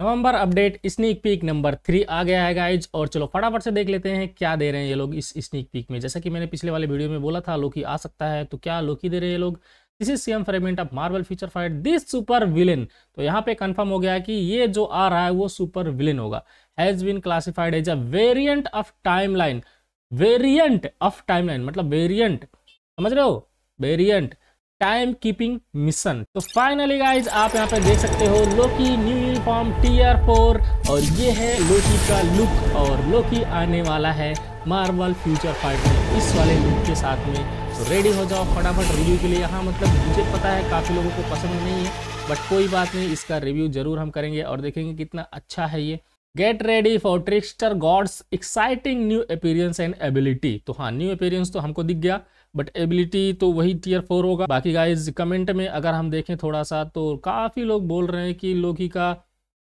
नवंबर update sneak peek number three आ गया है गाइज और चलो फटाफट से देख लेते हैं क्या दे रहे हैं ये लोग इस स्नीक पीक में जैसा कि मैंने पिछले वाले वीडियो में बोला था लोकी आ सकता है तो क्या लोकी दे रहे हैं ये लोग this is CM fragment of Marvel feature fight this super villain तो यहाँ पे कंफर्म हो गया है कि ये जो आ रहा है वो सुपर विलेन होगा has been classified as a variant of time variant of timeline मतलब वेरियंट समझ रहे हो वेरियंट टाइम कीपिंग मिशन तो फाइनली गाइज आप यहाँ पे देख सकते हो Loki new uniform tier four और ये है लोकी का लुक और लोकी आने वाला है मार्वल फ्यूचर फाइट में इस वाले लुक के साथ में तो रेडी हो जाओ फटाफट रिव्यू के लिए हाँ मतलब मुझे पता है काफ़ी लोगों को पसंद नहीं है बट कोई बात नहीं इसका रिव्यू ज़रूर हम करेंगे और देखेंगे कितना अच्छा है ये get ready for trickster gods exciting new appearance and ability तो हाँ न्यू अपीरियंस तो हमको दिख गया बट एबिलिटी तो वही टीयर फोर होगा बाकी गाइज कमेंट में अगर हम देखें थोड़ा सा तो काफ़ी लोग बोल रहे हैं कि लोकी का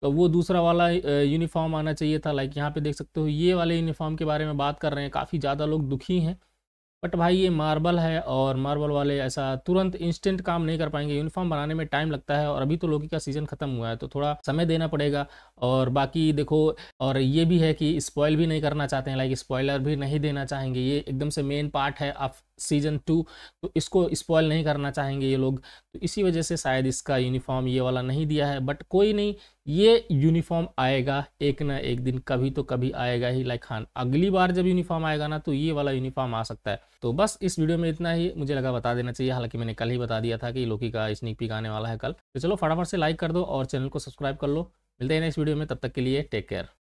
तो वो दूसरा वाला यूनिफॉर्म आना चाहिए था लाइक यहाँ पे देख सकते हो ये वाले यूनिफॉर्म के बारे में बात कर रहे हैं काफ़ी ज़्यादा लोग दुखी हैं बट भाई ये मार्बल है और मार्बल वाले ऐसा तुरंत इंस्टेंट काम नहीं कर पाएंगे यूनिफॉर्म बनाने में टाइम लगता है और अभी तो लौकी का सीज़न खत्म हुआ है तो थोड़ा समय देना पड़ेगा और बाकी देखो और ये भी है कि स्पॉयल भी नहीं करना चाहते हैं लाइक स्पॉयलर भी नहीं देना चाहेंगे ये एकदम से मेन पार्ट है आप सीजन टू तो इसको स्पॉयल नहीं करना चाहेंगे ये लोग तो इसी वजह से शायद इसका यूनिफॉर्म ये वाला नहीं दिया है बट कोई नहीं ये यूनिफॉर्म आएगा एक ना एक दिन कभी तो कभी आएगा ही लाइक हाँ, खान अगली बार जब यूनिफॉर्म आएगा ना तो ये वाला यूनिफॉर्म आ सकता है तो बस इस वीडियो में इतना ही मुझे लगा बता देना चाहिए हालांकि मैंने कल ही बता दिया था कि लोकी का स्निक पिक आने वाला है कल तो चलो फटाफट से लाइक कर दो और चैनल को सब्सक्राइब कर लो मिलते हैं नेक्स्ट वीडियो में तब तक के लिए टेक केयर